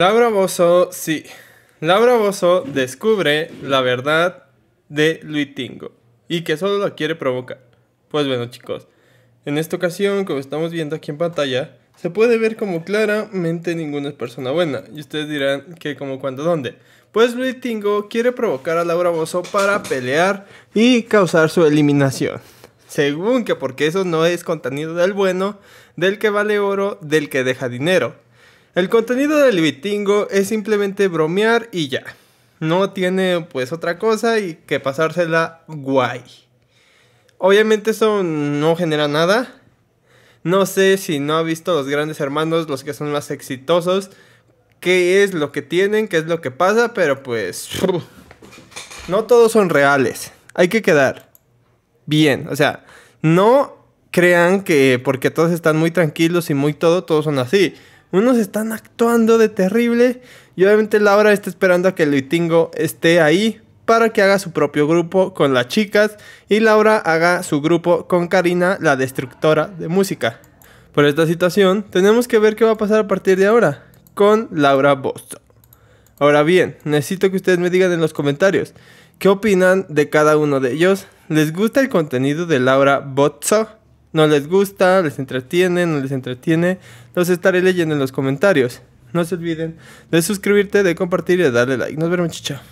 Laura Bozo, sí. Laura Bozo descubre la verdad de Luitingo y que solo la quiere provocar. Pues bueno, chicos, en esta ocasión, como estamos viendo aquí en pantalla, se puede ver como claramente ninguna es persona buena. Y ustedes dirán que como cuando dónde. Pues Luitingo quiere provocar a Laura Bozo para pelear y causar su eliminación. Según que porque eso no es contenido del bueno, del que vale oro, del que deja dinero. El contenido del vitingo es simplemente bromear y ya. No tiene pues otra cosa y que pasársela guay. Obviamente eso no genera nada. No sé si no ha visto los grandes hermanos, los que son más exitosos, qué es lo que tienen, qué es lo que pasa, pero pues no todos son reales. Hay que quedar bien, o sea, no crean que porque todos están muy tranquilos y muy todo, todos son así. Unos están actuando de terrible. Y obviamente Laura está esperando a que Luitingo esté ahí para que haga su propio grupo con las chicas y Laura haga su grupo con Karina, la destructora de música. Por esta situación, tenemos que ver qué va a pasar a partir de ahora con Laura bozo. Ahora bien, necesito que ustedes me digan en los comentarios qué opinan de cada uno de ellos. ¿Les gusta el contenido de Laura Bozzo? no les gusta, les entretiene, no les entretiene. Los estaré leyendo en los comentarios. No se olviden de suscribirte, de compartir y de darle like. Nos vemos, chicha.